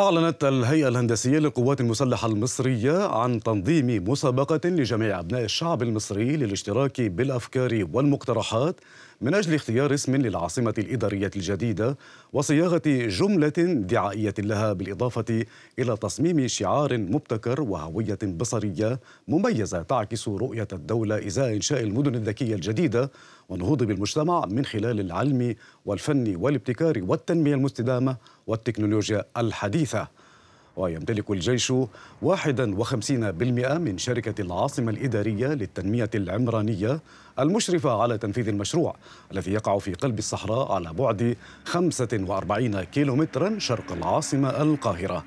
أعلنت الهيئة الهندسية للقوات المسلحة المصرية عن تنظيم مسابقة لجميع أبناء الشعب المصري للاشتراك بالأفكار والمقترحات من أجل اختيار اسم للعاصمة الإدارية الجديدة وصياغة جملة دعائية لها بالإضافة إلى تصميم شعار مبتكر وهوية بصرية مميزة تعكس رؤية الدولة إزاء إنشاء المدن الذكية الجديدة والنهوض بالمجتمع من خلال العلم والفن والابتكار والتنمية المستدامة والتكنولوجيا الحديثة ويمتلك الجيش 51% من شركة العاصمة الإدارية للتنمية العمرانية المشرفة على تنفيذ المشروع الذي يقع في قلب الصحراء على بعد 45 كيلومترا شرق العاصمة القاهرة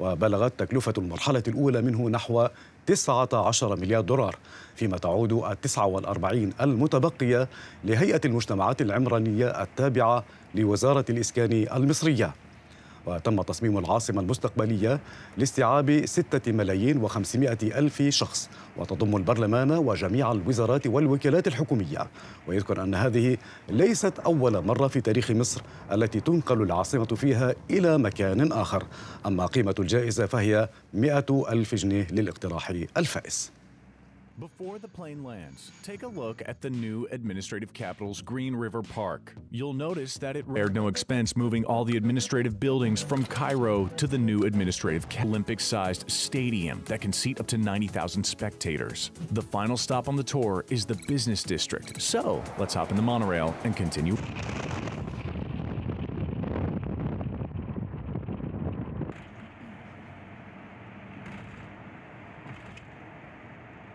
وبلغت تكلفة المرحلة الأولى منه نحو 19 مليار دولار فيما تعود التسعة والأربعين المتبقية لهيئة المجتمعات العمرانية التابعة لوزارة الإسكان المصرية وتم تصميم العاصمة المستقبلية لاستيعاب 6 ملايين و500 ألف شخص وتضم البرلمان وجميع الوزارات والوكالات الحكومية ويذكر أن هذه ليست أول مرة في تاريخ مصر التي تنقل العاصمة فيها إلى مكان آخر أما قيمة الجائزة فهي 100 ألف جنيه للاقتراح الفائز Before the plane lands, take a look at the new administrative capital's Green River Park. You'll notice that it spared no expense moving all the administrative buildings from Cairo to the new administrative Olympic-sized stadium that can seat up to 90,000 spectators. The final stop on the tour is the business district, so let's hop in the monorail and continue.